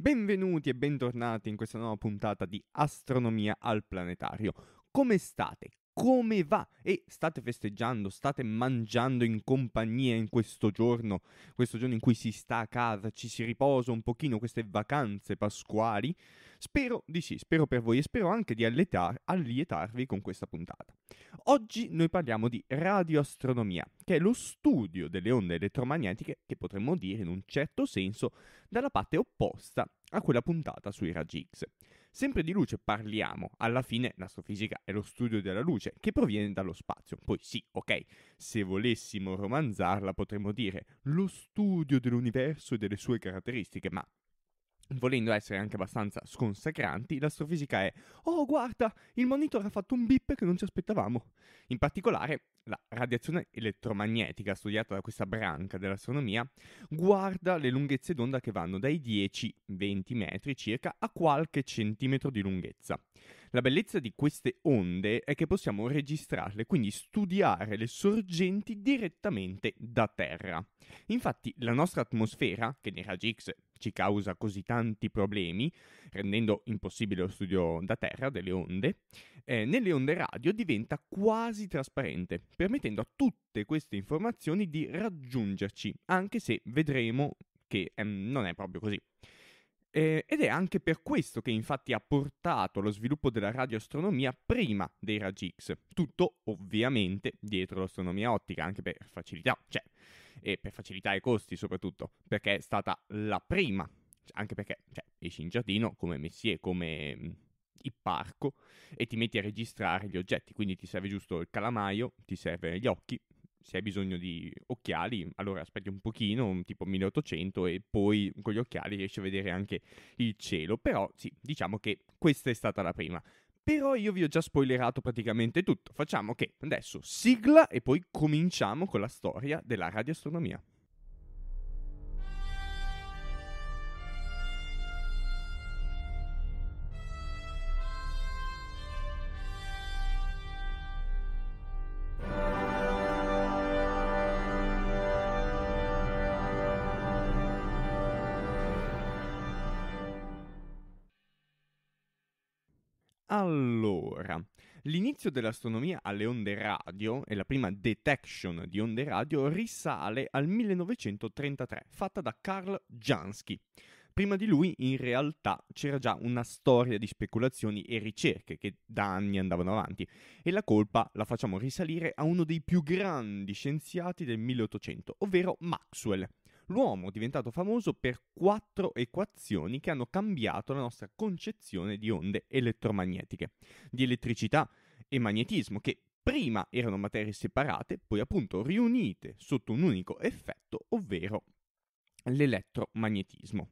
Benvenuti e bentornati in questa nuova puntata di Astronomia al Planetario. Come state? Come va? E state festeggiando, state mangiando in compagnia in questo giorno, questo giorno in cui si sta a casa, ci si riposa un pochino, queste vacanze pasquali. Spero di sì, spero per voi e spero anche di allietar- allietarvi con questa puntata. Oggi noi parliamo di radioastronomia, che è lo studio delle onde elettromagnetiche che potremmo dire in un certo senso dalla parte opposta a quella puntata sui raggi X. Sempre di luce parliamo, alla fine l'astrofisica è lo studio della luce che proviene dallo spazio. Poi sì, ok, se volessimo romanzarla potremmo dire lo studio dell'universo e delle sue caratteristiche, ma volendo essere anche abbastanza sconsacranti, l'astrofisica è Oh guarda, il monitor ha fatto un bip che non ci aspettavamo. In particolare, la radiazione elettromagnetica studiata da questa branca dell'astronomia guarda le lunghezze d'onda che vanno dai 10-20 metri circa a qualche centimetro di lunghezza. La bellezza di queste onde è che possiamo registrarle, quindi studiare le sorgenti direttamente da Terra. Infatti la nostra atmosfera, che nei raggi X ci causa così tanti problemi, rendendo impossibile lo studio da Terra delle onde, eh, nelle onde radio diventa quasi trasparente, permettendo a tutte queste informazioni di raggiungerci, anche se vedremo che ehm, non è proprio così. Eh, ed è anche per questo che infatti ha portato allo sviluppo della radioastronomia prima dei raggi X. Tutto ovviamente dietro l'astronomia ottica, anche per facilità, cioè, e per facilità e costi soprattutto, perché è stata la prima, anche perché cioè, esci in giardino come messie, come il parco e ti metti a registrare gli oggetti. Quindi ti serve giusto il calamaio, ti serve gli occhi. Se hai bisogno di occhiali, allora aspetti un pochino, tipo 1800, e poi con gli occhiali riesci a vedere anche il cielo. Però sì, diciamo che questa è stata la prima. Però io vi ho già spoilerato praticamente tutto. Facciamo che adesso sigla e poi cominciamo con la storia della radioastronomia. Allora, l'inizio dell'astronomia alle onde radio e la prima detection di onde radio risale al 1933, fatta da Karl Jansky. Prima di lui, in realtà, c'era già una storia di speculazioni e ricerche che da anni andavano avanti, e la colpa la facciamo risalire a uno dei più grandi scienziati del 1800, ovvero Maxwell l'uomo diventato famoso per quattro equazioni che hanno cambiato la nostra concezione di onde elettromagnetiche, di elettricità e magnetismo, che prima erano materie separate, poi appunto riunite sotto un unico effetto, ovvero l'elettromagnetismo.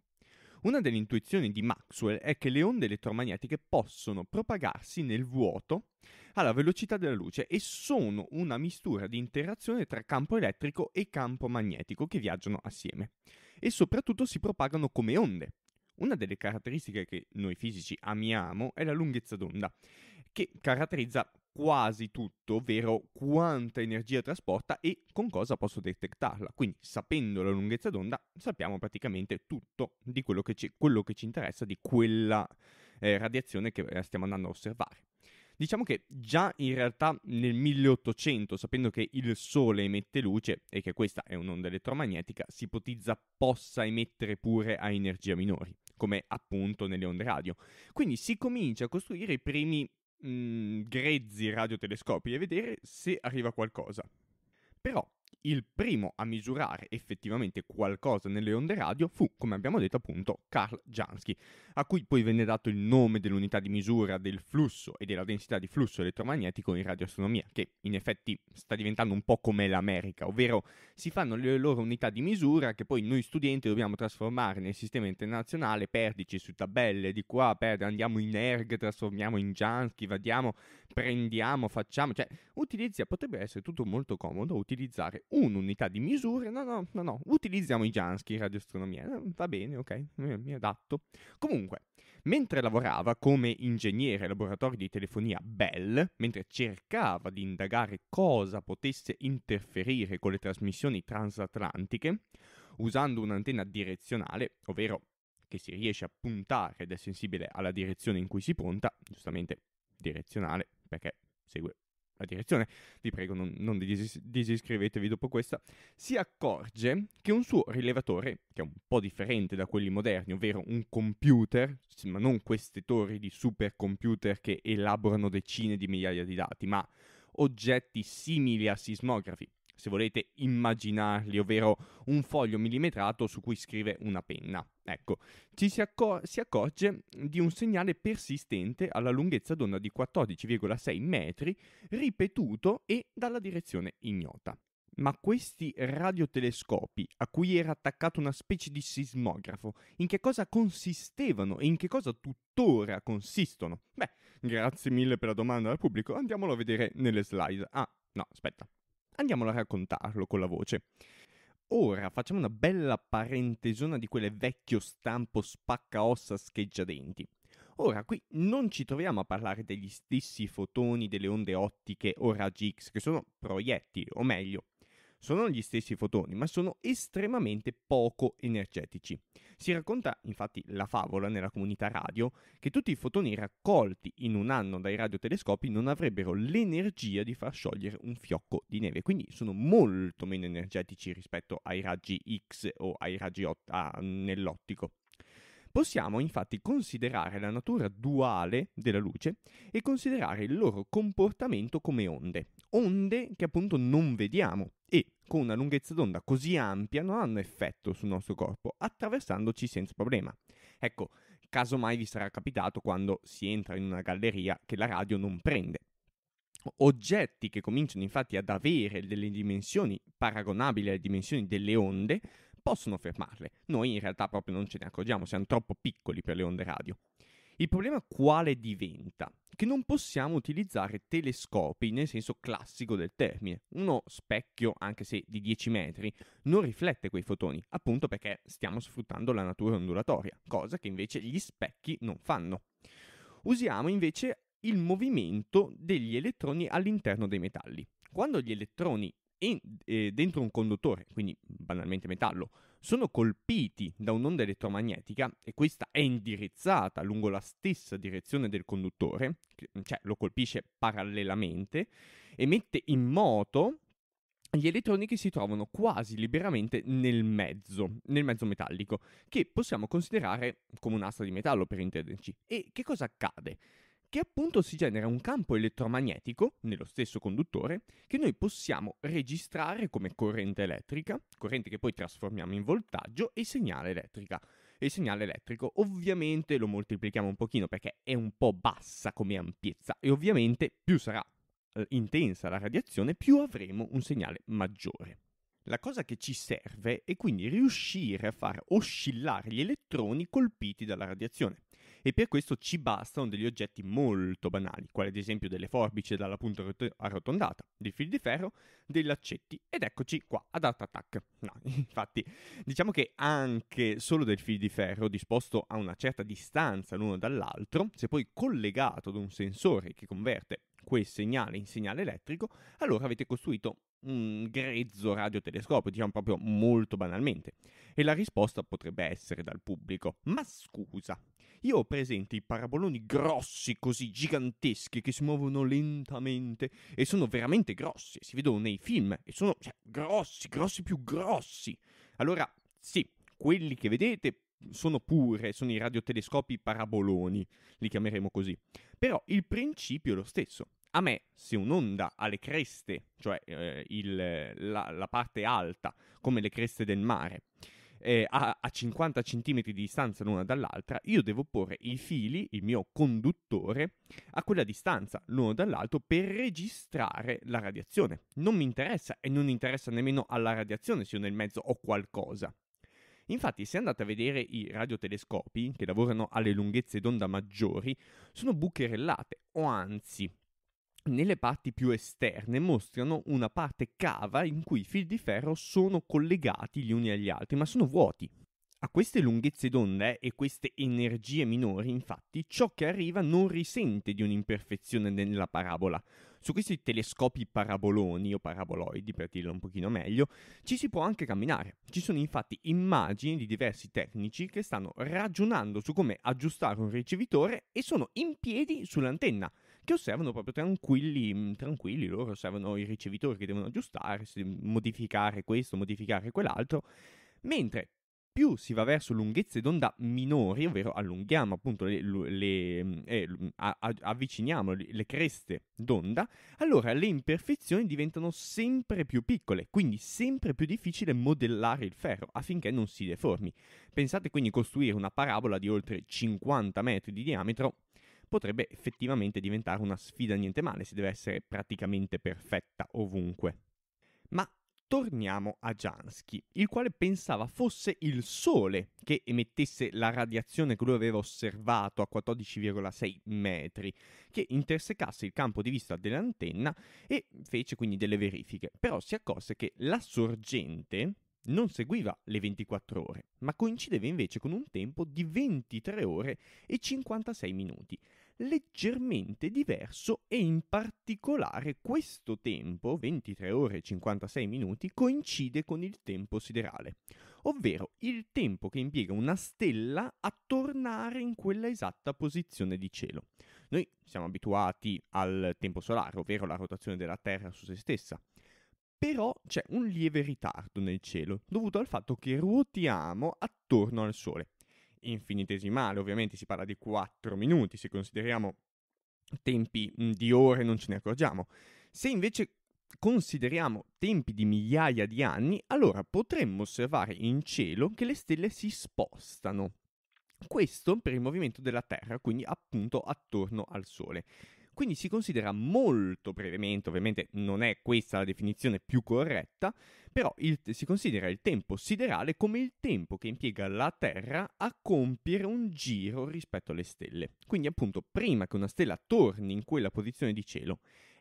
Una delle intuizioni di Maxwell è che le onde elettromagnetiche possono propagarsi nel vuoto alla velocità della luce e sono una mistura di interazione tra campo elettrico e campo magnetico che viaggiano assieme e soprattutto si propagano come onde. Una delle caratteristiche che noi fisici amiamo è la lunghezza d'onda, che caratterizza quasi tutto, ovvero quanta energia trasporta e con cosa posso detectarla. Quindi, sapendo la lunghezza d'onda, sappiamo praticamente tutto di quello che ci, quello che ci interessa di quella eh, radiazione che eh, stiamo andando a osservare. Diciamo che già in realtà nel 1800, sapendo che il Sole emette luce e che questa è un'onda elettromagnetica, si ipotizza possa emettere pure a energia minori, come appunto nelle onde radio. Quindi si comincia a costruire i primi mh, mhmm, grezzi radiotelescopi e vedere se arriva qualcosa. Però il primo a misurare effettivamente qualcosa nelle onde radio fu, come abbiamo detto appunto, Karl Jansky, a cui poi venne dato il nome dell'unità di misura del flusso e della densità di flusso elettromagnetico in radioastronomia, che in effetti sta diventando un po' come l'America, ovvero si fanno le loro unità di misura che poi noi studenti dobbiamo trasformare nel sistema internazionale, perdici su tabelle di qua, per, andiamo in ERG, trasformiamo in Jansky, vadiamo, prendiamo, facciamo, cioè utilizza, potrebbe essere tutto molto comodo utilizzare fare un'unità di misure. No, no, no, no, utilizziamo i Jansky in radioastronomia. Eh, va bene, ok, mi adatto. Comunque, mentre lavorava come ingegnere ai laboratori di telefonia Bell, mentre cercava di indagare cosa potesse interferire con le trasmissioni transatlantiche, usando un'antenna direzionale, ovvero che si riesce a puntare ed è sensibile alla direzione in cui si punta, giustamente direzionale, perché segue la direzione, vi prego non, non dis- disiscrivetevi dopo questa, si accorge che un suo rilevatore, che è un po' differente da quelli moderni, ovvero un computer, ma non queste torri di supercomputer che elaborano decine di migliaia di dati, ma oggetti simili a sismografi, se volete immaginarli, ovvero un foglio millimetrato su cui scrive una penna. Ecco, ci si, accor- si accorge di un segnale persistente alla lunghezza d'onda di 14,6 metri, ripetuto e dalla direzione ignota. Ma questi radiotelescopi, a cui era attaccato una specie di sismografo, in che cosa consistevano e in che cosa tuttora consistono? Beh, grazie mille per la domanda al pubblico, andiamolo a vedere nelle slide. Ah, no, aspetta, andiamolo a raccontarlo con la voce. Ora facciamo una bella parentesona di quelle vecchio stampo spacca ossa scheggia denti. Ora, qui non ci troviamo a parlare degli stessi fotoni delle onde ottiche o raggi X, che sono proiettili, o meglio, sono gli stessi fotoni, ma sono estremamente poco energetici. Si racconta infatti la favola nella comunità radio che tutti i fotoni raccolti in un anno dai radiotelescopi non avrebbero l'energia di far sciogliere un fiocco di neve, quindi sono molto meno energetici rispetto ai raggi X o ai raggi o- ah, nell'ottico. Possiamo infatti considerare la natura duale della luce e considerare il loro comportamento come onde onde che appunto non vediamo e con una lunghezza d'onda così ampia non hanno effetto sul nostro corpo, attraversandoci senza problema. Ecco, casomai vi sarà capitato quando si entra in una galleria che la radio non prende. Oggetti che cominciano infatti ad avere delle dimensioni paragonabili alle dimensioni delle onde possono fermarle. Noi in realtà proprio non ce ne accorgiamo, siamo troppo piccoli per le onde radio. Il problema quale diventa? Che non possiamo utilizzare telescopi nel senso classico del termine. Uno specchio, anche se di 10 metri, non riflette quei fotoni, appunto perché stiamo sfruttando la natura ondulatoria, cosa che invece gli specchi non fanno. Usiamo invece il movimento degli elettroni all'interno dei metalli. Quando gli elettroni e, e eh, dentro un conduttore, quindi banalmente metallo, sono colpiti da un'onda elettromagnetica e questa è indirizzata lungo la stessa direzione del conduttore, cioè lo colpisce parallelamente, e mette in moto gli elettroni che si trovano quasi liberamente nel mezzo, nel mezzo metallico, che possiamo considerare come un'asta di metallo per intenderci. E che cosa accade? che appunto si genera un campo elettromagnetico nello stesso conduttore che noi possiamo registrare come corrente elettrica, corrente che poi trasformiamo in voltaggio e segnale elettrica. E il segnale elettrico ovviamente lo moltiplichiamo un pochino perché è un po' bassa come ampiezza e ovviamente più sarà eh, intensa la radiazione più avremo un segnale maggiore. La cosa che ci serve è quindi riuscire a far oscillare gli elettroni colpiti dalla radiazione e per questo ci bastano degli oggetti molto banali, quali ad esempio delle forbici dalla punta arrotondata, dei fili di ferro, dei laccetti ed eccoci qua ad Art Attack. No, infatti, diciamo che anche solo del filo di ferro disposto a una certa distanza l'uno dall'altro, se poi collegato ad un sensore che converte quel segnale in segnale elettrico, allora avete costruito un grezzo radiotelescopio, diciamo proprio molto banalmente. E la risposta potrebbe essere dal pubblico: Ma scusa, io ho presente i paraboloni grossi, così giganteschi, che si muovono lentamente e sono veramente grossi, si vedono nei film e sono cioè, grossi, grossi più grossi. Allora, sì, quelli che vedete sono pure, sono i radiotelescopi paraboloni, li chiameremo così. Però il principio è lo stesso. A me, se un'onda ha le creste, cioè eh, il, la, la parte alta, come le creste del mare, eh, a, a 50 cm di distanza l'una dall'altra, io devo porre i fili, il mio conduttore, a quella distanza l'uno dall'altro per registrare la radiazione. Non mi interessa e non interessa nemmeno alla radiazione se io nel mezzo ho qualcosa. Infatti, se andate a vedere i radiotelescopi che lavorano alle lunghezze d'onda maggiori, sono bucherellate, o anzi, nelle parti più esterne mostrano una parte cava in cui i fil di ferro sono collegati gli uni agli altri, ma sono vuoti. A queste lunghezze d'onda eh, e queste energie minori, infatti, ciò che arriva non risente di un'imperfezione nella parabola. Su questi telescopi paraboloni o paraboloidi, per dirlo un pochino meglio, ci si può anche camminare. Ci sono infatti immagini di diversi tecnici che stanno ragionando su come aggiustare un ricevitore e sono in piedi sull'antenna che osservano proprio tranquilli, mm, tranquilli, loro osservano i ricevitori che devono aggiustare, modificare questo, modificare quell'altro, mentre più si va verso lunghezze d'onda minori, ovvero allunghiamo appunto le, le mm, eh, mm, avviciniamo le creste d'onda, allora le imperfezioni diventano sempre più piccole, quindi sempre più difficile modellare il ferro affinché non si deformi. Pensate quindi costruire una parabola di oltre 50 metri di diametro potrebbe effettivamente diventare una sfida niente male, si deve essere praticamente perfetta ovunque. Ma torniamo a Jansky, il quale pensava fosse il Sole che emettesse la radiazione che lui aveva osservato a 14,6 metri, che intersecasse il campo di vista dell'antenna e fece quindi delle verifiche. Però si accorse che la sorgente non seguiva le 24 ore, ma coincideva invece con un tempo di 23 ore e 56 minuti, leggermente diverso e in particolare questo tempo, 23 ore e 56 minuti, coincide con il tempo siderale, ovvero il tempo che impiega una stella a tornare in quella esatta posizione di cielo. Noi siamo abituati al tempo solare, ovvero la rotazione della Terra su se stessa. Però c'è un lieve ritardo nel cielo, dovuto al fatto che ruotiamo attorno al Sole infinitesimale, ovviamente si parla di 4 minuti, se consideriamo tempi di ore non ce ne accorgiamo. Se invece consideriamo tempi di migliaia di anni, allora potremmo osservare in cielo che le stelle si spostano. Questo per il movimento della Terra, quindi appunto attorno al Sole. Quindi si considera molto brevemente, ovviamente non è questa la definizione più corretta, però il, si considera il tempo siderale come il tempo che impiega la Terra a compiere un giro rispetto alle stelle. Quindi appunto prima che una stella torni in quella posizione di cielo.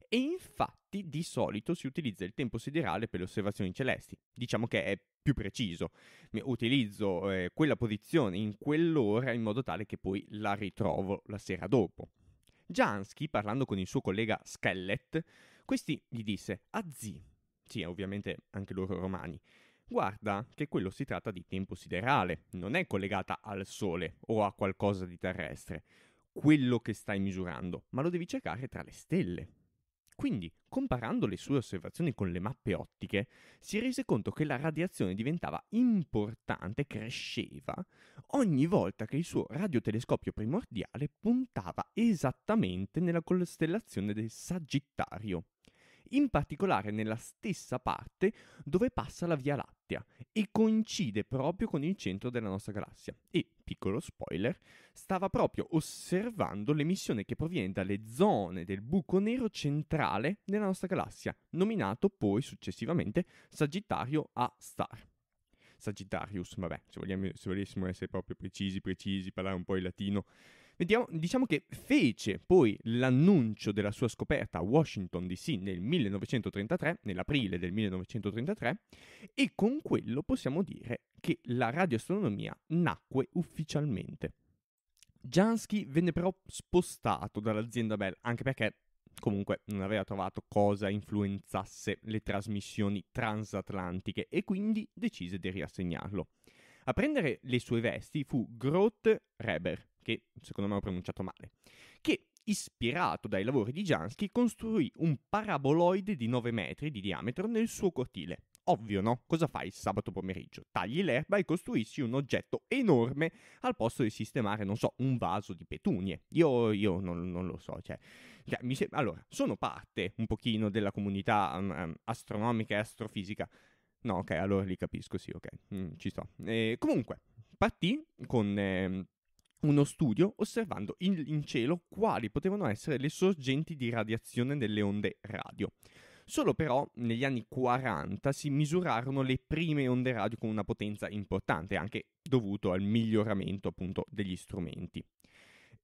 E infatti di solito si utilizza il tempo siderale per le osservazioni celesti. Diciamo che è più preciso. Utilizzo eh, quella posizione in quell'ora in modo tale che poi la ritrovo la sera dopo. Jansky, parlando con il suo collega Skellet, questi gli disse: Azzi, ah, sì, ovviamente anche loro romani, guarda che quello si tratta di tempo siderale, non è collegata al Sole o a qualcosa di terrestre, quello che stai misurando, ma lo devi cercare tra le stelle. Quindi, comparando le sue osservazioni con le mappe ottiche, si rese conto che la radiazione diventava importante, cresceva, ogni volta che il suo radiotelescopio primordiale puntava esattamente nella costellazione del Sagittario in particolare nella stessa parte dove passa la Via Lattea e coincide proprio con il centro della nostra galassia. E, piccolo spoiler, stava proprio osservando l'emissione che proviene dalle zone del buco nero centrale della nostra galassia, nominato poi successivamente Sagittario A Star. Sagittarius, vabbè, se, vogliamo, se volessimo essere proprio precisi, precisi, parlare un po' in latino, Vediamo, diciamo che fece poi l'annuncio della sua scoperta a Washington DC nel 1933, nell'aprile del 1933, e con quello possiamo dire che la radioastronomia nacque ufficialmente. Jansky venne però spostato dall'azienda Bell, anche perché comunque non aveva trovato cosa influenzasse le trasmissioni transatlantiche e quindi decise di riassegnarlo. A prendere le sue vesti fu Groth Reber, che secondo me ho pronunciato male, che ispirato dai lavori di Jansky, costruì un paraboloide di 9 metri di diametro nel suo cortile. Ovvio, no? Cosa fai il sabato pomeriggio? Tagli l'erba e costruisci un oggetto enorme al posto di sistemare, non so, un vaso di petunie. Io, io non, non, lo so, cioè... cioè mi sembra, Allora, sono parte un pochino della comunità um, um, astronomica e astrofisica. No, ok, allora li capisco, sì, ok, mm, ci sto. E, comunque, partì con... Eh, uno studio osservando in, in cielo quali potevano essere le sorgenti di radiazione delle onde radio. Solo però negli anni 40 si misurarono le prime onde radio con una potenza importante, anche dovuto al miglioramento appunto degli strumenti.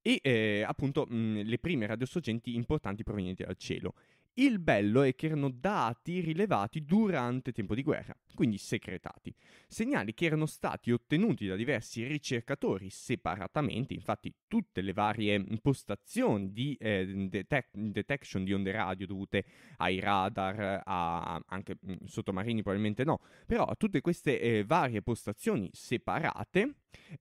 E eh, appunto mh, le prime radiosorgenti importanti provenienti dal cielo. Il bello è che erano dati rilevati durante tempo di guerra, quindi secretati. Segnali che erano stati ottenuti da diversi ricercatori separatamente, infatti tutte le varie impostazioni di eh, detec- detection di onde radio dovute ai radar, a, anche mm, sottomarini probabilmente no, però a tutte queste eh, varie postazioni separate.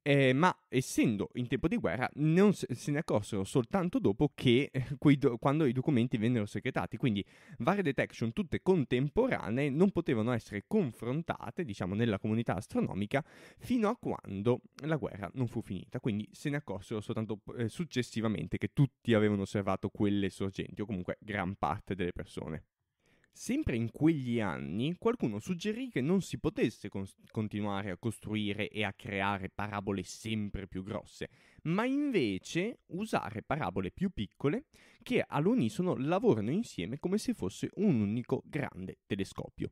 Eh, ma essendo in tempo di guerra non se, se ne accorsero soltanto dopo che eh, do- quando i documenti vennero segretati, quindi varie detection tutte contemporanee non potevano essere confrontate, diciamo, nella comunità astronomica fino a quando la guerra non fu finita, quindi se ne accorsero soltanto soltanto eh, successivamente che tutti avevano osservato quelle sorgenti, o comunque gran parte delle persone. Sempre in quegli anni qualcuno suggerì che non si potesse cons- continuare a costruire e a creare parabole sempre più grosse, ma invece usare parabole più piccole che all'unisono lavorano insieme come se fosse un unico grande telescopio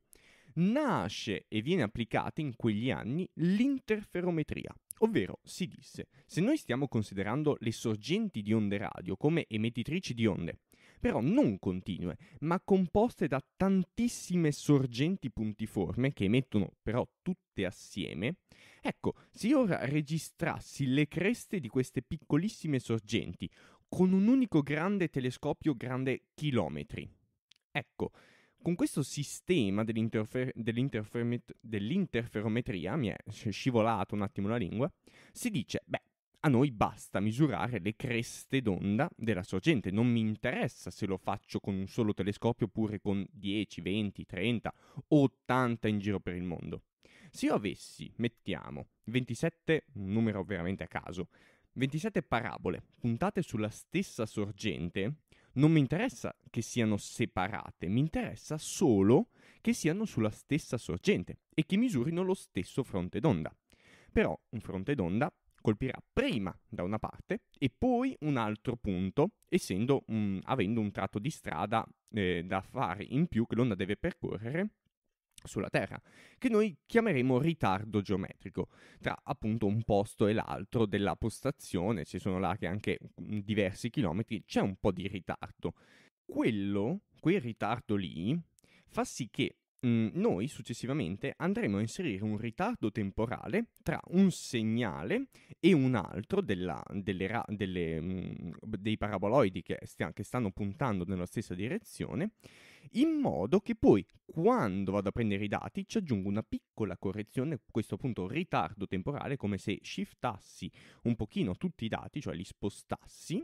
nasce e viene applicata in quegli anni l'interferometria. Ovvero si disse, se noi stiamo considerando le sorgenti di onde radio come emettitrici di onde, però non continue, ma composte da tantissime sorgenti puntiforme che emettono però tutte assieme, ecco, se io ora registrassi le creste di queste piccolissime sorgenti con un unico grande telescopio grande chilometri, ecco, con questo sistema dell'interfer- dell'interfermet- dell'interferometria, mi è scivolato un attimo la lingua, si dice, beh, a noi basta misurare le creste d'onda della sorgente, non mi interessa se lo faccio con un solo telescopio oppure con 10, 20, 30 80 in giro per il mondo. Se io avessi, mettiamo, 27, un numero veramente a caso, 27 parabole puntate sulla stessa sorgente, non mi interessa che siano separate, mi interessa solo che siano sulla stessa sorgente e che misurino lo stesso fronte d'onda. Però un fronte d'onda colpirà prima da una parte e poi un altro punto, essendo un, avendo un tratto di strada eh, da fare in più che l'onda deve percorrere sulla Terra, che noi chiameremo ritardo geometrico. Tra appunto un posto e l'altro della postazione, ci sono là che anche mm, diversi chilometri, c'è un po' di ritardo. Quello, quel ritardo lì, fa sì che mh, mm, noi successivamente andremo a inserire un ritardo temporale tra un segnale e un altro della, delle ra, delle, mh, mm, dei paraboloidi che, stia, che stanno puntando nella stessa direzione in modo che poi quando vado a prendere i dati ci aggiungo una piccola correzione, questo appunto ritardo temporale, come se shiftassi un pochino tutti i dati, cioè li spostassi,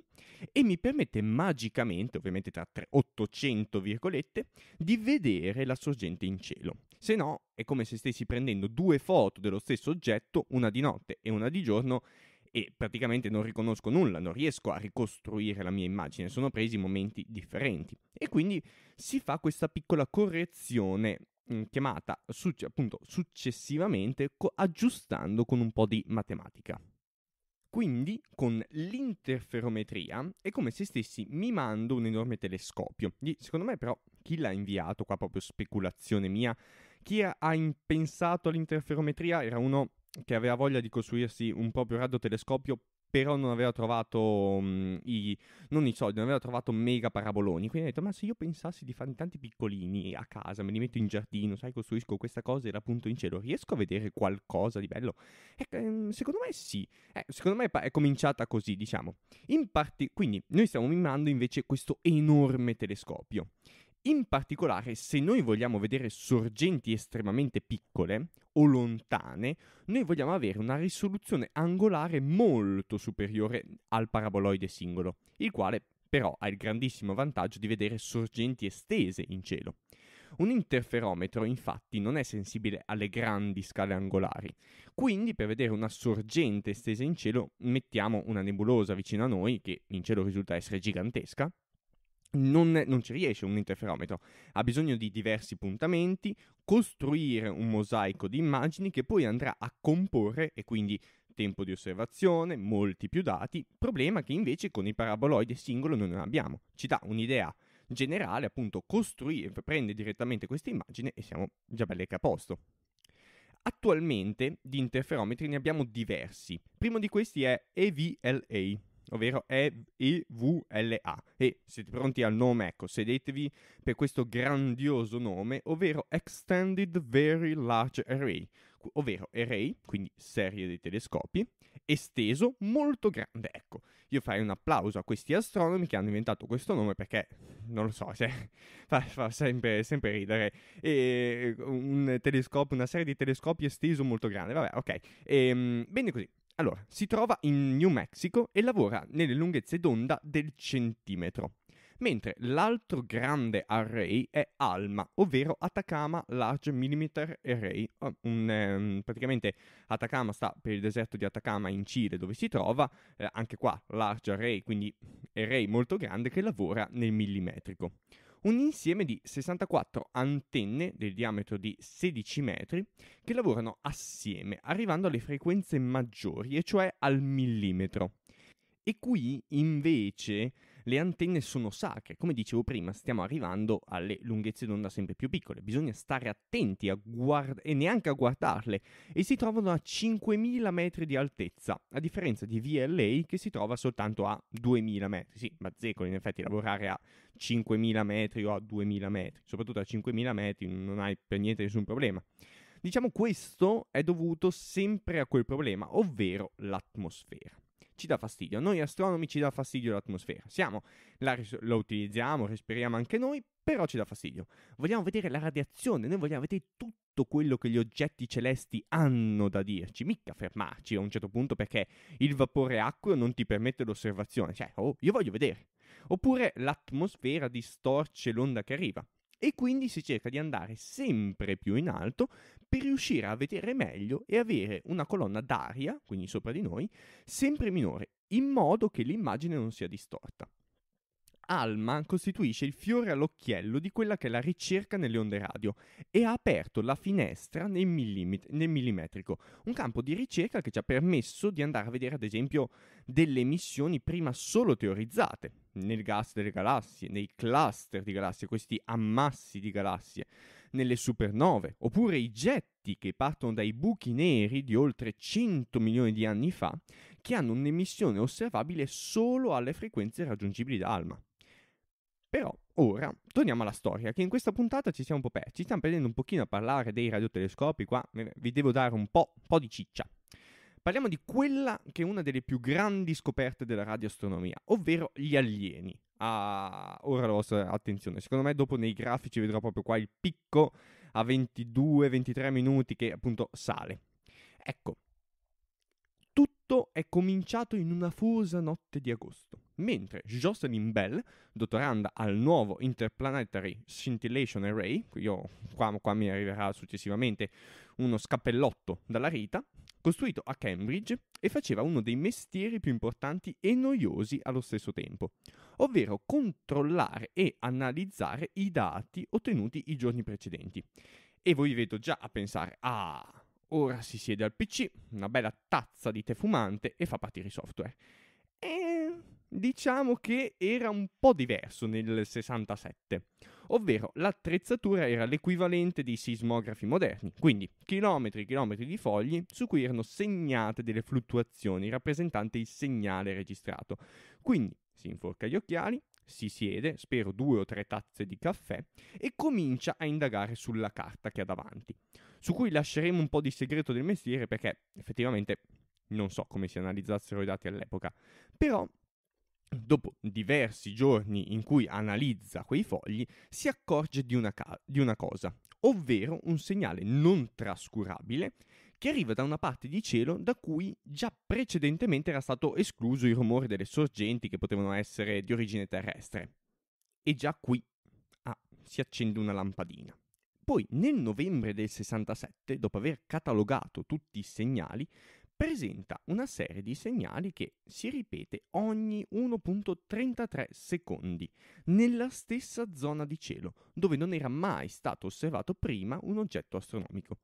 e mi permette magicamente, ovviamente tra 800 virgolette, di vedere la sorgente in cielo. Se no, è come se stessi prendendo due foto dello stesso oggetto, una di notte e una di giorno, e praticamente non riconosco nulla, non riesco a ricostruire la mia immagine, sono presi momenti differenti e quindi si fa questa piccola correzione mm, chiamata appunto successivamente aggiustando con un po' di matematica. Quindi con l'interferometria è come se stessi mimando un enorme telescopio. Secondo me però chi l'ha inviato, qua proprio speculazione mia, chi ha pensato all'interferometria era uno che aveva voglia di costruirsi un proprio radiotelescopio però non aveva trovato um, i, non i soldi, non aveva trovato mega paraboloni. Quindi ha detto: Ma se io pensassi di farne tanti piccolini a casa, me li metto in giardino, sai, costruisco questa cosa e la punto in cielo, riesco a vedere qualcosa di bello? E, ehm, secondo me sì. Eh, secondo me è cominciata così, diciamo. In parti- quindi noi stiamo mimando invece questo enorme telescopio. In particolare, se noi vogliamo vedere sorgenti estremamente piccole, o lontane, noi vogliamo avere una risoluzione angolare molto superiore al paraboloide singolo, il quale però ha il grandissimo vantaggio di vedere sorgenti estese in cielo. Un interferometro infatti non è sensibile alle grandi scale angolari, quindi per vedere una sorgente estesa in cielo mettiamo una nebulosa vicino a noi, che in cielo risulta essere gigantesca, non, non, ci riesce un interferometro, ha bisogno di diversi puntamenti, costruire un mosaico di immagini che poi andrà a comporre e quindi tempo di osservazione, molti più dati, problema che invece con il paraboloide singolo noi non abbiamo. Ci dà un'idea generale, appunto costruire, prende direttamente questa immagine e siamo già belli che a posto. Attualmente di interferometri ne abbiamo diversi. Primo di questi è EVLA, ovvero E-V-L-A. E siete pronti al nome? Ecco, sedetevi per questo grandioso nome, ovvero Extended Very Large Array, ovvero array, quindi serie dei telescopi, esteso molto grande. Ecco, io farei un applauso a questi astronomi che hanno inventato questo nome perché, non lo so, se, fa, fa sempre, sempre, ridere. E un telescopio, una serie di telescopi esteso molto grande, vabbè, ok. E, ehm, bene così. Allora, si trova in New Mexico e lavora nelle lunghezze d'onda del centimetro, mentre l'altro grande array è ALMA, ovvero Atacama Large Millimeter Array. Oh, un, ehm, praticamente Atacama sta per il deserto di Atacama in Cile dove si trova, eh, anche qua Large Array, quindi array molto grande che lavora nel millimetrico un insieme di 64 antenne del diametro di 16 metri che lavorano assieme, arrivando alle frequenze maggiori, e cioè al millimetro. E qui invece le antenne sono sacre, come dicevo prima, stiamo arrivando alle lunghezze d'onda sempre più piccole, bisogna stare attenti guard- e neanche a guardarle e si trovano a 5000 metri di altezza, a differenza di VLA che si trova soltanto a 2000 metri. Sì, bazzecolo in effetti lavorare a 5000 metri o a 2000 metri, soprattutto a 5000 metri non hai per niente nessun problema. Diciamo questo è dovuto sempre a quel problema, ovvero l'atmosfera ci dà fastidio. Noi astronomi ci dà fastidio l'atmosfera. Siamo, la, la utilizziamo, respiriamo anche noi, però ci dà fastidio. Vogliamo vedere la radiazione, noi vogliamo vedere tutto quello che gli oggetti celesti hanno da dirci, mica fermarci a un certo punto perché il vapore acqueo non ti permette l'osservazione, cioè, oh, io voglio vedere. Oppure l'atmosfera distorce l'onda che arriva e quindi si cerca di andare sempre più in alto per riuscire a vedere meglio e avere una colonna d'aria, quindi sopra di noi, sempre minore, in modo che l'immagine non sia distorta. Alma costituisce il fiore all'occhiello di quella che è la ricerca nelle onde radio e ha aperto la finestra nel, millimet- nel, millimetrico, un campo di ricerca che ci ha permesso di andare a vedere ad esempio delle emissioni prima solo teorizzate, nel gas delle galassie, nei cluster di galassie, questi ammassi di galassie, nelle supernove, oppure i getti che partono dai buchi neri di oltre 100 milioni di anni fa, che hanno un'emissione osservabile solo alle frequenze raggiungibili da Alma. Però ora torniamo alla storia, che in questa puntata ci stiamo, pe- ci stiamo prendendo un pochino a parlare dei radiotelescopi, qua vi devo dare un po', un po di ciccia. Parliamo di quella che è una delle più grandi scoperte della radioastronomia, ovvero gli alieni. Ah, ora la vostra attenzione, secondo me dopo nei grafici vedrò proprio qua il picco a 22-23 minuti che appunto sale. Ecco, tutto è cominciato in una fusa notte di agosto, mentre Jocelyn Bell, dottoranda al nuovo Interplanetary Scintillation Array, io, qua, qua mi arriverà successivamente uno scappellotto dalla Rita, costruito a Cambridge e faceva uno dei mestieri più importanti e noiosi allo stesso tempo, ovvero controllare e analizzare i dati ottenuti i giorni precedenti. E voi vedo già a pensare, ah, ora si siede al PC, una bella tazza di tè fumante e fa partire i software diciamo che era un po' diverso nel 67, ovvero l'attrezzatura era l'equivalente dei sismografi moderni, quindi chilometri e chilometri di fogli su cui erano segnate delle fluttuazioni rappresentanti il segnale registrato. Quindi si inforca gli occhiali, si siede, spero due o tre tazze di caffè, e comincia a indagare sulla carta che ha davanti, su cui lasceremo un po' di segreto del mestiere perché effettivamente non so come si analizzassero i dati all'epoca, però dopo diversi giorni in cui analizza quei fogli, si accorge di una, ca- di una cosa, ovvero un segnale non trascurabile che arriva da una parte di cielo da cui già precedentemente era stato escluso il rumore delle sorgenti che potevano essere di origine terrestre. E già qui ah, si accende una lampadina. Poi nel novembre del 67, dopo aver catalogato tutti i segnali, presenta una serie di segnali che si ripete ogni 1.33 secondi nella stessa zona di cielo, dove non era mai stato osservato prima un oggetto astronomico.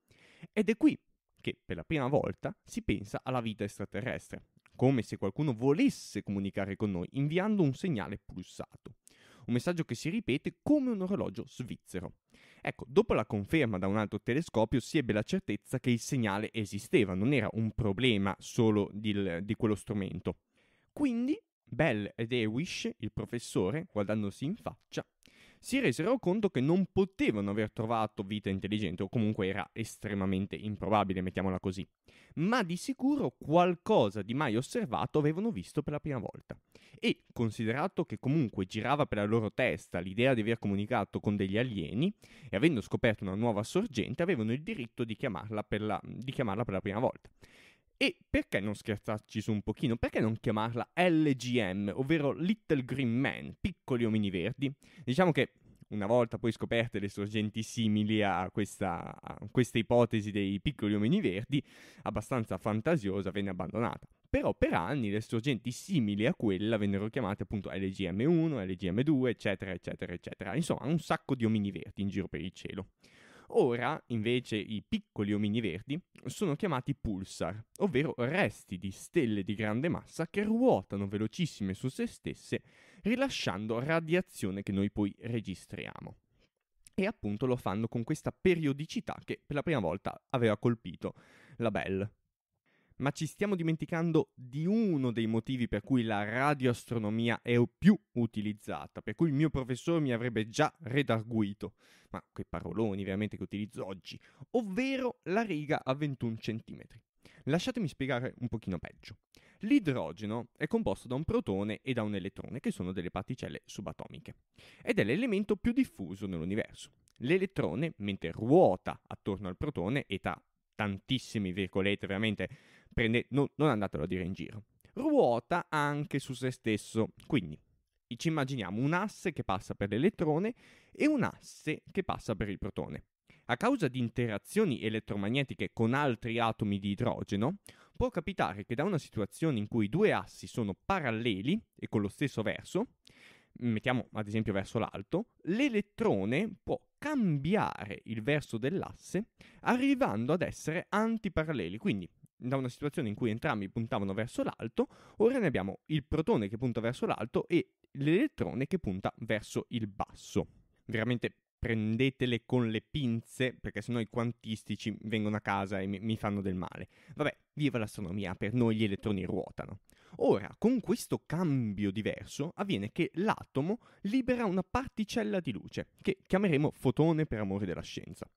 Ed è qui che per la prima volta si pensa alla vita extraterrestre, come se qualcuno volesse comunicare con noi inviando un segnale pulsato un messaggio che si ripete come un orologio svizzero. Ecco, dopo la conferma da un altro telescopio si ebbe la certezza che il segnale esisteva, non era un problema solo di, di quello strumento. Quindi Bell ed Ewish, il professore, guardandosi in faccia, si resero conto che non potevano aver trovato vita intelligente, o comunque era estremamente improbabile, mettiamola così. Ma di sicuro qualcosa di mai osservato avevano visto per la prima volta. E, considerato che comunque girava per la loro testa l'idea di aver comunicato con degli alieni, e avendo scoperto una nuova sorgente, avevano il diritto di chiamarla per la, chiamarla per la prima volta. E perché non scherzarci su un pochino? Perché non chiamarla LGM, ovvero Little Green Man, piccoli omini verdi? Diciamo che una volta poi scoperte le sorgenti simili a questa, a questa ipotesi dei piccoli omini verdi, abbastanza fantasiosa, venne abbandonata. Però per anni le sorgenti simili a quella vennero chiamate appunto LGM1, LGM2, eccetera, eccetera, eccetera. Insomma, un sacco di omini verdi in giro per il cielo. Ora, invece, i piccoli omini verdi sono chiamati pulsar, ovvero resti di stelle di grande massa che ruotano velocissime su se stesse, rilasciando radiazione che noi poi registriamo. E appunto lo fanno con questa periodicità che per la prima volta aveva colpito la Bell ma ci stiamo dimenticando di uno dei motivi per cui la radioastronomia è più utilizzata, per cui il mio professore mi avrebbe già redarguito. Ma che paroloni veramente che utilizzo oggi, ovvero la riga a 21 cm. Lasciatemi spiegare un pochino peggio. L'idrogeno è composto da un protone e da un elettrone, che sono delle particelle subatomiche, ed è l'elemento più diffuso nell'universo. L'elettrone, mentre ruota attorno al protone e tra tantissimi virgolette, veramente prende, non, non andatelo a dire in giro, ruota anche su se stesso. Quindi ci immaginiamo un asse che passa per l'elettrone e un asse che passa per il protone. A causa di interazioni elettromagnetiche con altri atomi di idrogeno, può capitare che da una situazione in cui due assi sono paralleli e con lo stesso verso, mettiamo ad esempio verso l'alto, l'elettrone può cambiare il verso dell'asse arrivando ad essere antiparalleli, quindi da una situazione in cui entrambi puntavano verso l'alto, ora ne abbiamo il protone che punta verso l'alto e l'elettrone che punta verso il basso. Veramente prendetele con le pinze perché sennò i quantistici vengono a casa e mi, mi fanno del male. Vabbè, viva l'astronomia, per noi gli elettroni ruotano. Ora, con questo cambio diverso avviene che l'atomo libera una particella di luce, che chiameremo fotone per amore della scienza,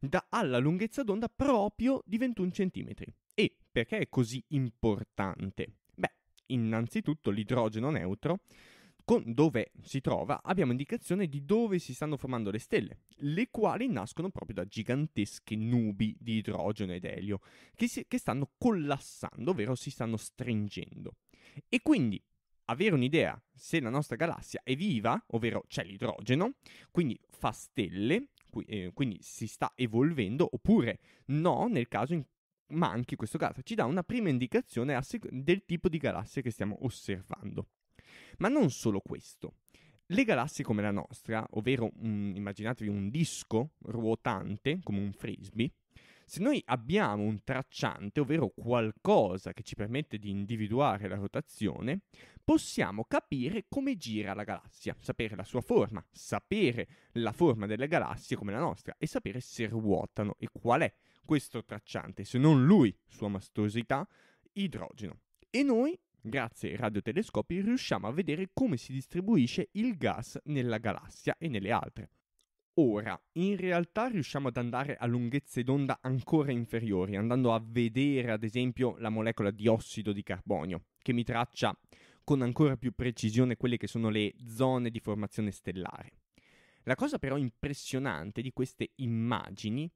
da alla lunghezza d'onda proprio di 21 cm. Perché è così importante? Beh, innanzitutto l'idrogeno neutro con dove si trova abbiamo indicazione di dove si stanno formando le stelle, le quali nascono proprio da gigantesche nubi di idrogeno ed elio che, si, che stanno collassando, ovvero si stanno stringendo. E quindi avere un'idea se la nostra galassia è viva, ovvero c'è l'idrogeno, quindi fa stelle, eh, quindi si sta evolvendo, oppure no nel caso in ma anche questo caso ci dà una prima indicazione sec- del tipo di galassia che stiamo osservando. Ma non solo questo. Le galassie come la nostra, ovvero un, mm, immaginatevi un disco ruotante come un frisbee, se noi abbiamo un tracciante, ovvero qualcosa che ci permette di individuare la rotazione, possiamo capire come gira la galassia, sapere la sua forma, sapere la forma delle galassie come la nostra e sapere se ruotano e qual è questo tracciante, se non lui, sua mastosità, idrogeno. E noi, grazie ai radiotelescopi, riusciamo a vedere come si distribuisce il gas nella galassia e nelle altre. Ora, in realtà riusciamo ad andare a lunghezze d'onda ancora inferiori, andando a vedere ad esempio la molecola di ossido di carbonio, che mi traccia con ancora più precisione quelle che sono le zone di formazione stellare. La cosa però impressionante di queste immagini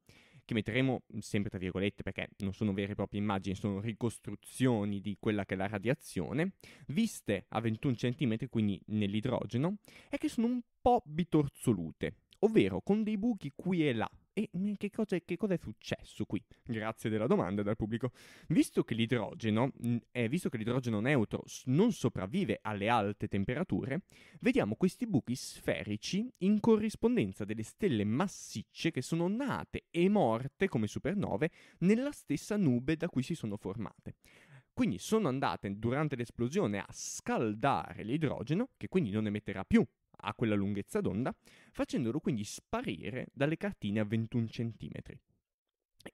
che metteremo sempre tra virgolette perché non sono vere e proprie immagini, sono ricostruzioni di quella che è la radiazione, viste a 21 cm, quindi nell'idrogeno, è che sono un po' bitorzolute, ovvero con dei buchi qui e là e mm, che cosa, che cosa, è successo qui? Grazie della domanda dal pubblico. Visto che l'idrogeno, mm, eh, visto che l'idrogeno neutro non sopravvive alle alte temperature, vediamo questi buchi sferici in corrispondenza delle stelle massicce che sono nate e morte come supernove nella stessa nube da cui si sono formate. Quindi sono andate durante l'esplosione a scaldare l'idrogeno, che quindi non emetterà più a quella lunghezza d'onda, facendolo quindi sparire dalle cartine a 21 cm.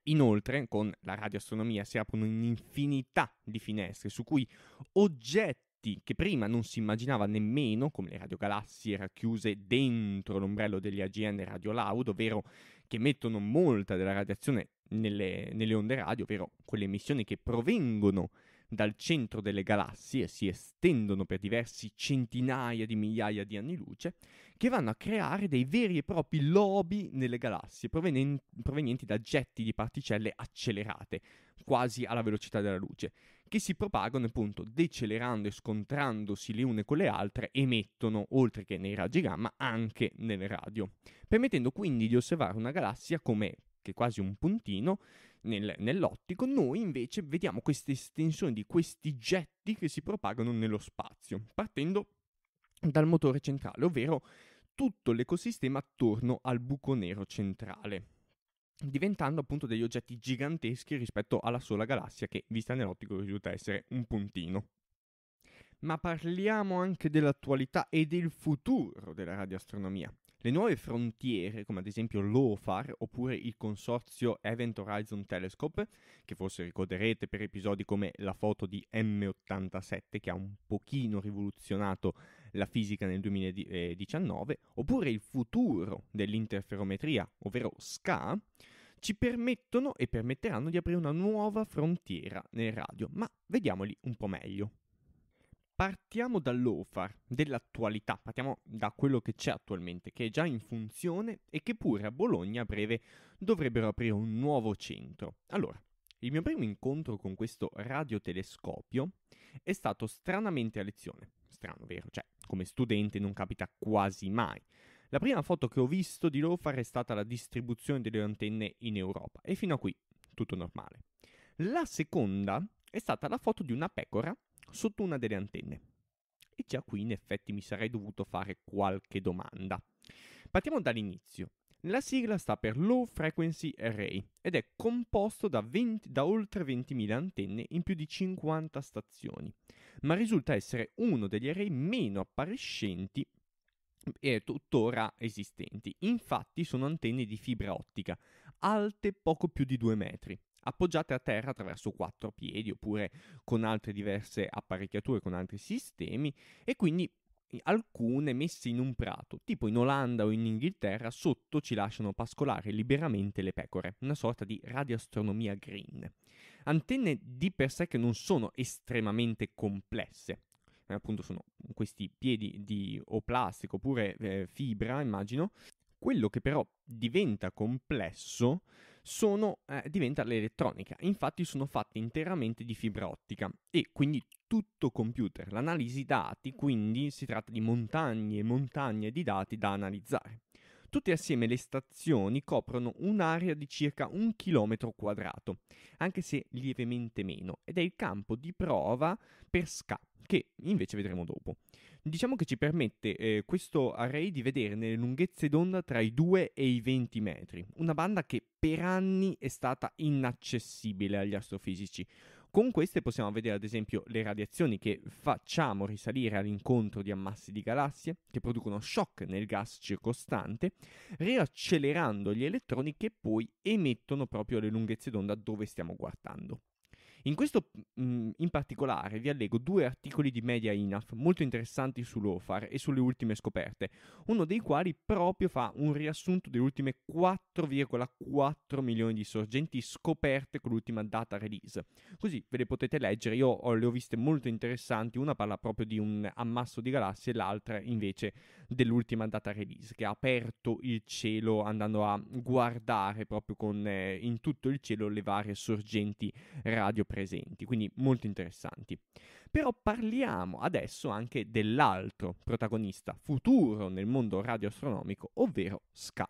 Inoltre, con la radioastronomia si aprono un'infinità di finestre su cui oggetti che prima non si immaginava nemmeno, come le radiogalassie racchiuse dentro l'ombrello degli AGN radioloud, ovvero che mettono molta della radiazione nelle, nelle onde radio, ovvero quelle emissioni che provengono dal centro delle galassie si estendono per diversi centinaia di migliaia di anni luce, che vanno a creare dei veri e propri lobi nelle galassie, provenen- provenienti da getti di particelle accelerate, quasi alla velocità della luce, che si propagano appunto decelerando e scontrandosi le une con le altre, emettono, oltre che nei raggi gamma, anche nel radio, permettendo quindi di osservare una galassia come che è quasi un puntino nel, nell'ottico, noi invece vediamo queste estensioni di questi getti che si propagano nello spazio, partendo dal motore centrale, ovvero tutto l'ecosistema attorno al buco nero centrale diventando appunto degli oggetti giganteschi rispetto alla sola galassia che vista nell'ottico risulta essere un puntino. Ma parliamo anche dell'attualità e del futuro della radioastronomia. Le nuove frontiere, come ad esempio l'OFAR oppure il consorzio Event Horizon Telescope, che forse ricorderete per episodi come la foto di M87 che ha un pochino rivoluzionato la fisica nel 2019, eh, oppure il futuro dell'interferometria, ovvero SCA, ci permettono e permetteranno di aprire una nuova frontiera nel radio, ma vediamoli un po' meglio. Partiamo dall'OFAR, dell'attualità, partiamo da quello che c'è attualmente, che è già in funzione e che pure a Bologna a breve dovrebbero aprire un nuovo centro. Allora, il mio primo incontro con questo radiotelescopio è stato stranamente a lezione. Strano, vero? Cioè, come studente non capita quasi mai. La prima foto che ho visto di Lofar è stata la distribuzione delle antenne in Europa e fino a qui tutto normale. La seconda è stata la foto di una pecora sotto una delle antenne. E già qui in effetti mi sarei dovuto fare qualche domanda. Partiamo dall'inizio. La sigla sta per Low Frequency Array ed è composto da, 20, da, oltre 20.000 antenne in più di 50 stazioni, ma risulta essere uno degli array meno appariscenti e tuttora esistenti. Infatti sono antenne di fibra ottica, alte poco più di 2 metri, appoggiate a terra attraverso quattro piedi oppure con altre diverse apparecchiature, con altri sistemi e quindi alcune messe in un prato, tipo in Olanda o in Inghilterra, sotto ci lasciano pascolare liberamente le pecore, una sorta di radioastronomia green. Antenne di per sé che non sono estremamente complesse, eh, appunto sono questi piedi di o plastico oppure eh, fibra, immagino. Quello che però diventa complesso sono, eh, diventa l'elettronica. Infatti sono fatte interamente di fibra ottica e quindi tutto computer. L'analisi dati, quindi, si tratta di montagne e montagne di dati da analizzare. Tutte assieme le stazioni coprono un'area di circa un chilometro quadrato, anche se lievemente meno, ed è il campo di prova per SCA, che invece vedremo dopo diciamo che ci permette eh, questo array di vederne le lunghezze d'onda tra i 2 e i 20 metri, una banda che per anni è stata inaccessibile agli astrofisici. Con queste possiamo vedere ad esempio le radiazioni che facciamo risalire all'incontro di ammassi di galassie, che producono shock nel gas circostante, riaccelerando gli elettroni che poi emettono proprio le lunghezze d'onda dove stiamo guardando. In questo mm, in particolare vi allego due articoli di media INAF molto interessanti sull'OFAR e sulle ultime scoperte, uno dei quali proprio fa un riassunto delle ultime 4,4 milioni di sorgenti scoperte con l'ultima data release. Così ve le potete leggere, io le ho viste molto interessanti, una parla proprio di un ammasso di galassie, l'altra invece dell'ultima data release che ha aperto il cielo andando a guardare proprio con, eh, in tutto il cielo le varie sorgenti radio presenti, quindi molto interessanti. Però parliamo adesso anche dell'altro protagonista futuro nel mondo radioastronomico, ovvero SCA.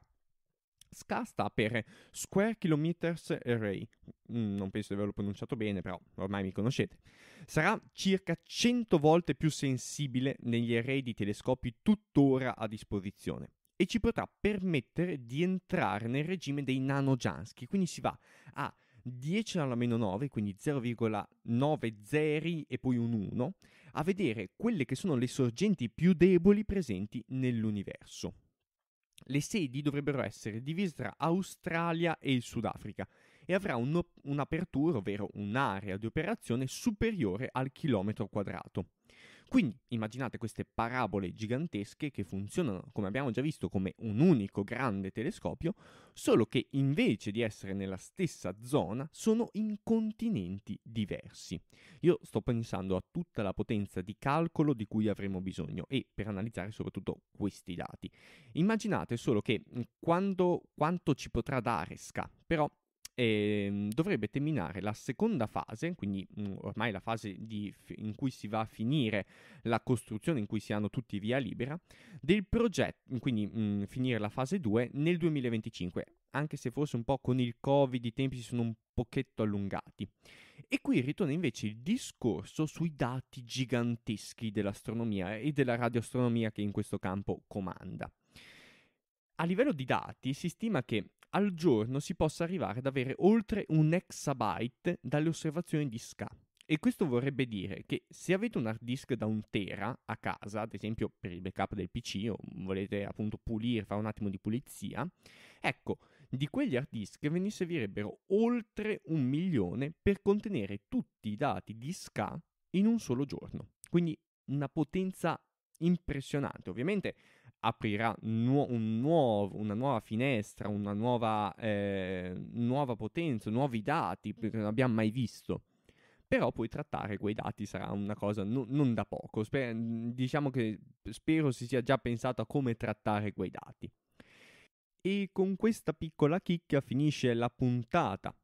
SCA sta per Square Kilometers Array, mm, non penso di averlo pronunciato bene, però ormai mi conoscete. Sarà circa 100 volte più sensibile negli array di telescopi tuttora a disposizione e ci potrà permettere di entrare nel regime dei nanojansky, quindi si va a 10 alla meno 9, quindi 0,90 e poi un 1, a vedere quelle che sono le sorgenti più deboli presenti nell'universo. Le sedi dovrebbero essere divise tra Australia e il Sudafrica e avrà un'apertura, ovvero un'area di operazione superiore al chilometro quadrato. Quindi immaginate queste parabole gigantesche che funzionano, come abbiamo già visto, come un unico grande telescopio, solo che invece di essere nella stessa zona sono in continenti diversi. Io sto pensando a tutta la potenza di calcolo di cui avremo bisogno e per analizzare soprattutto questi dati. Immaginate solo che quando, quanto ci potrà dare SCA, però e ehm, dovrebbe terminare la seconda fase, quindi mh, mm, ormai la fase di, in cui si va a finire la costruzione, in cui si hanno tutti via libera, del progetto, quindi mh, mm, finire la fase 2 nel 2025, anche se forse un po' con il Covid i tempi si sono un pochetto allungati. E qui ritorna invece il discorso sui dati giganteschi dell'astronomia e della radioastronomia che in questo campo comanda. A livello di dati si stima che al giorno si possa arrivare ad avere oltre un exabyte dalle osservazioni di SCA. E questo vorrebbe dire che se avete un hard disk da un tera a casa, ad esempio per il backup del PC o volete appunto pulire, fare un attimo di pulizia, ecco, di quegli hard disk ve ne servirebbero oltre un milione per contenere tutti i dati di SCA in un solo giorno. Quindi una potenza impressionante. Ovviamente aprirà nu- un nuovo, una nuova finestra, una nuova, eh, nuova potenza, nuovi dati che non abbiamo mai visto. Però poi trattare quei dati sarà una cosa no- non da poco. Sper- diciamo che spero si sia già pensato a come trattare quei dati. E con questa piccola chicca finisce la puntata,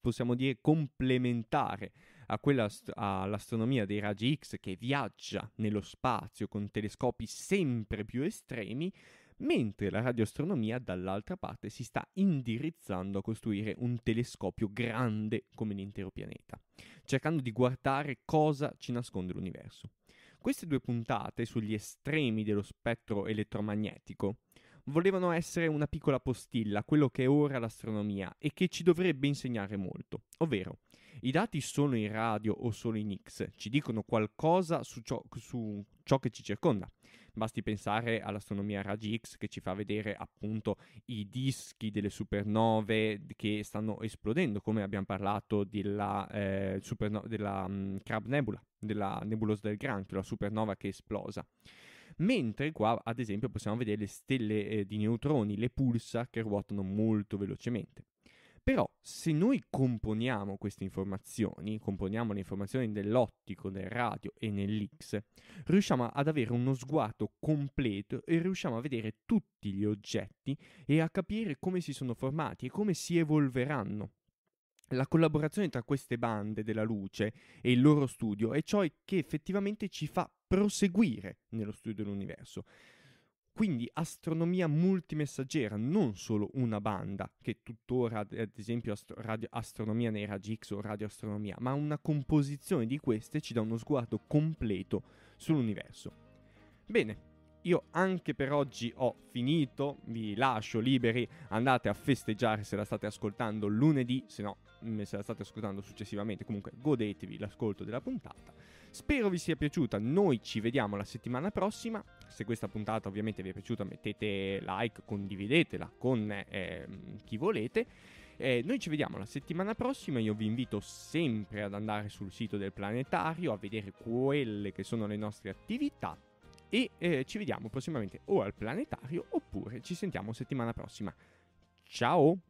possiamo dire complementare a quella all'astronomia dei raggi X che viaggia nello spazio con telescopi sempre più estremi, mentre la radioastronomia dall'altra parte si sta indirizzando a costruire un telescopio grande come l'intero pianeta, cercando di guardare cosa ci nasconde l'universo. Queste due puntate sugli estremi dello spettro elettromagnetico volevano essere una piccola postilla a quello che è ora l'astronomia e che ci dovrebbe insegnare molto, ovvero i dati sono in radio o solo in X, ci dicono qualcosa su ciò, su ciò che ci circonda. Basti pensare all'astronomia raggi X che ci fa vedere appunto i dischi delle supernove che stanno esplodendo, come abbiamo parlato della, eh, superno- della um, Crab Nebula, della nebulosa del granchio, la supernova che esplosa mentre qua ad esempio possiamo vedere le stelle eh, di neutroni, le pulsar che ruotano molto velocemente. Però se noi componiamo queste informazioni, componiamo le informazioni dell'ottico, del radio e nell'X, riusciamo ad avere uno sguardo completo e riusciamo a vedere tutti gli oggetti e a capire come si sono formati e come si evolveranno. La collaborazione tra queste bande della luce e il loro studio è ciò che effettivamente ci fa proseguire nello studio dell'universo. Quindi astronomia multimessaggera, non solo una banda, che tuttora ad esempio astro- radio- astronomia nei raggi X o radioastronomia, ma una composizione di queste ci dà uno sguardo completo sull'universo. Bene, io anche per oggi ho finito, vi lascio liberi, andate a festeggiare se la state ascoltando lunedì, se no mm, se la state ascoltando successivamente, comunque godetevi l'ascolto della puntata. Spero vi sia piaciuta, noi ci vediamo la settimana prossima. Se questa puntata ovviamente vi è piaciuta mettete like, condividetela con eh, chi volete. Eh, noi ci vediamo la settimana prossima, io vi invito sempre ad andare sul sito del planetario a vedere quelle che sono le nostre attività e eh, ci vediamo prossimamente o al planetario oppure ci sentiamo settimana prossima. Ciao!